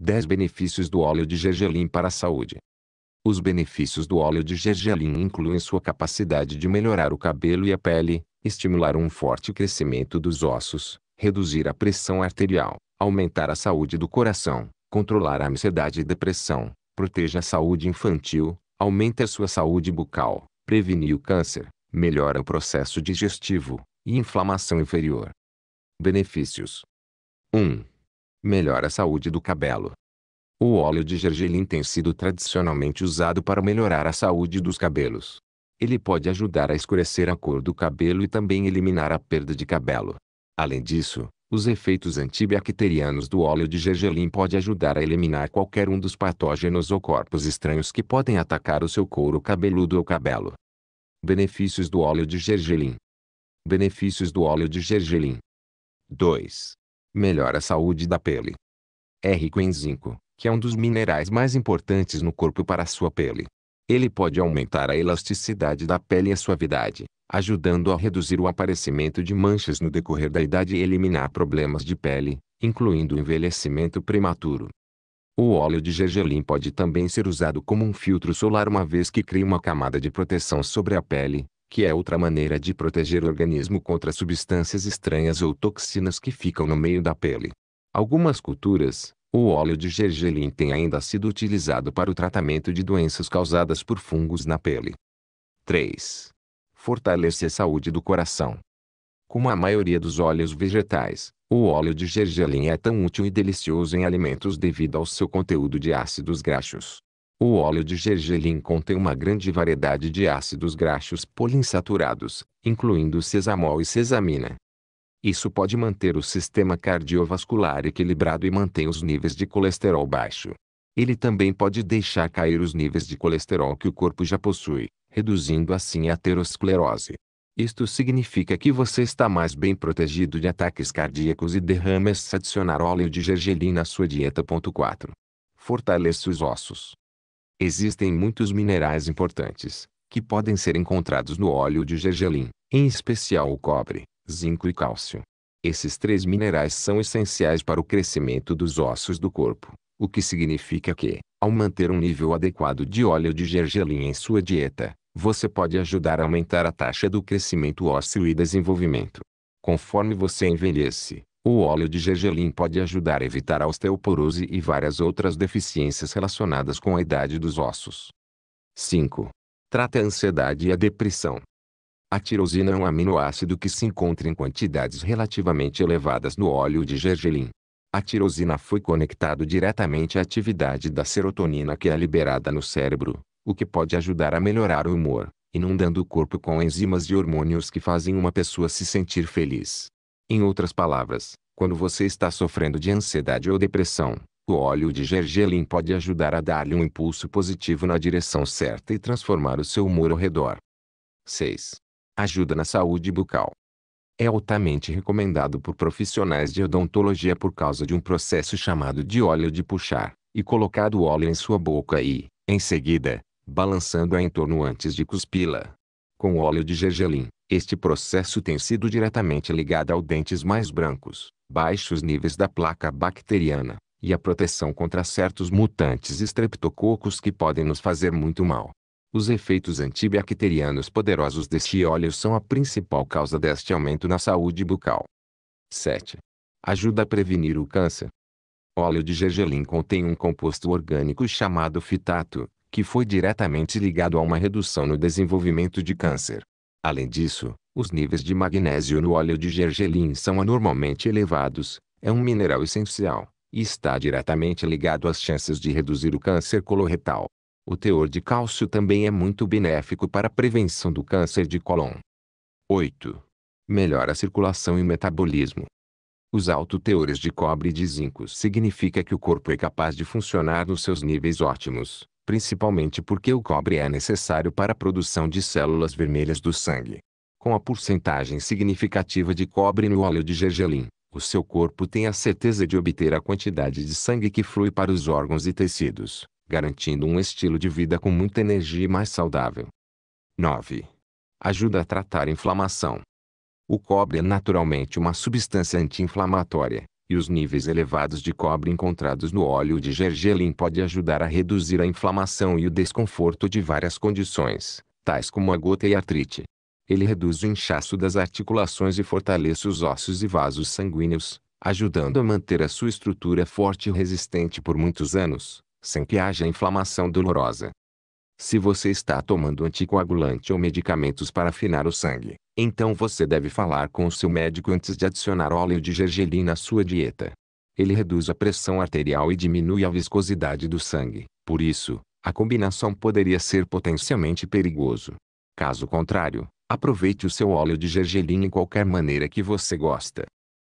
10 benefícios do óleo de gergelim para a saúde. Os benefícios do óleo de gergelim incluem sua capacidade de melhorar o cabelo e a pele, estimular um forte crescimento dos ossos, reduzir a pressão arterial, aumentar a saúde do coração, controlar a ansiedade e depressão, protege a saúde infantil, aumenta sua saúde bucal, prevenir o câncer, melhora o processo digestivo e inflamação inferior. Benefícios 1 melhora a saúde do cabelo. O óleo de gergelim tem sido tradicionalmente usado para melhorar a saúde dos cabelos. Ele pode ajudar a escurecer a cor do cabelo e também eliminar a perda de cabelo. Além disso, os efeitos antibacterianos do óleo de gergelim podem ajudar a eliminar qualquer um dos patógenos ou corpos estranhos que podem atacar o seu couro cabeludo ou cabelo. Benefícios do óleo de gergelim. Benefícios do óleo de gergelim. 2 melhora a saúde da pele. É rico em zinco, que é um dos minerais mais importantes no corpo para a sua pele. Ele pode aumentar a elasticidade da pele e a suavidade, ajudando a reduzir o aparecimento de manchas no decorrer da idade e eliminar problemas de pele, incluindo o envelhecimento prematuro. O óleo de gergelim pode também ser usado como um filtro solar uma vez que cria uma camada de proteção sobre a pele, que é outra maneira de proteger o organismo contra substâncias estranhas ou toxinas que ficam no meio da pele. Algumas culturas, o óleo de gergelim tem ainda sido utilizado para o tratamento de doenças causadas por fungos na pele. 3. Fortalece a saúde do coração. Como a maioria dos óleos vegetais, o óleo de gergelim é tão útil e delicioso em alimentos devido ao seu conteúdo de ácidos graxos. O óleo de gergelim contém uma grande variedade de ácidos graxos poliinsaturados, incluindo sesamol e sesamina. Isso pode manter o sistema cardiovascular equilibrado e mantém os níveis de colesterol baixo. Ele também pode deixar cair os níveis de colesterol que o corpo já possui, reduzindo assim a aterosclerose. Isto significa que você está mais bem protegido de ataques cardíacos e derrames se adicionar óleo de gergelim na sua dieta. 4. Fortalece os ossos. Existem muitos minerais importantes, que podem ser encontrados no óleo de gergelim, em especial o cobre, zinco e cálcio. Esses três minerais são essenciais para o crescimento dos ossos do corpo, o que significa que, ao manter um nível adequado de óleo de gergelim em sua dieta, você pode ajudar a aumentar a taxa do crescimento ósseo e desenvolvimento. Conforme você envelhece, o óleo de gergelim pode ajudar a evitar a osteoporose e várias outras deficiências relacionadas com a idade dos ossos. 5. Trata a ansiedade e a depressão. A tirosina é um aminoácido que se encontra em quantidades relativamente elevadas no óleo de gergelim. A tirosina foi conectado diretamente à atividade da serotonina que é liberada no cérebro, o que pode ajudar a melhorar o humor, inundando o corpo com enzimas e hormônios que fazem uma pessoa se sentir feliz. Em outras palavras, quando você está sofrendo de ansiedade ou depressão, o óleo de gergelim pode ajudar a dar-lhe um impulso positivo na direção certa e transformar o seu humor ao redor. 6. Ajuda na saúde bucal. É altamente recomendado por profissionais de odontologia por causa de um processo chamado de óleo de puxar, e colocado o óleo em sua boca e, em seguida, balançando-a em torno antes de cuspi-la. Com óleo de gergelim, este processo tem sido diretamente ligado ao dentes mais brancos, baixos níveis da placa bacteriana, e à proteção contra certos mutantes estreptococos que podem nos fazer muito mal. Os efeitos antibacterianos poderosos deste óleo são a principal causa deste aumento na saúde bucal. 7. Ajuda a prevenir o câncer. Óleo de gergelim contém um composto orgânico chamado fitato, que foi diretamente ligado a uma redução no desenvolvimento de câncer. Além disso, os níveis de magnésio no óleo de gergelim são anormalmente elevados, é um mineral essencial, e está diretamente ligado às chances de reduzir o câncer coloretal. O teor de cálcio também é muito benéfico para a prevenção do câncer de colon. 8. Melhora a circulação e metabolismo. Os altos teores de cobre e de zinco significa que o corpo é capaz de funcionar nos seus níveis ótimos, principalmente porque o cobre é necessário para a produção de células vermelhas do sangue. Com a porcentagem significativa de cobre no óleo de gergelim, o seu corpo tem a certeza de obter a quantidade de sangue que flui para os órgãos e tecidos, garantindo um estilo de vida com muita energia e mais saudável. 9. Ajuda a tratar a inflamação. O cobre é naturalmente uma substância anti-inflamatória, e os níveis elevados de cobre encontrados no óleo de gergelim pode ajudar a reduzir a inflamação e o desconforto de várias condições, tais como a gota e artrite. Ele reduz o inchaço das articulações e fortalece os ossos e vasos sanguíneos, ajudando a manter a sua estrutura forte e resistente por muitos anos, sem que haja inflamação dolorosa. Se você está tomando anticoagulante ou medicamentos para afinar o sangue, então você deve falar com o seu médico antes de adicionar óleo de gergelim na sua dieta. Ele reduz a pressão arterial e diminui a viscosidade do sangue, por isso, a combinação poderia ser potencialmente perigoso. Caso contrário, aproveite o seu óleo de gergelim em qualquer maneira que você gosta.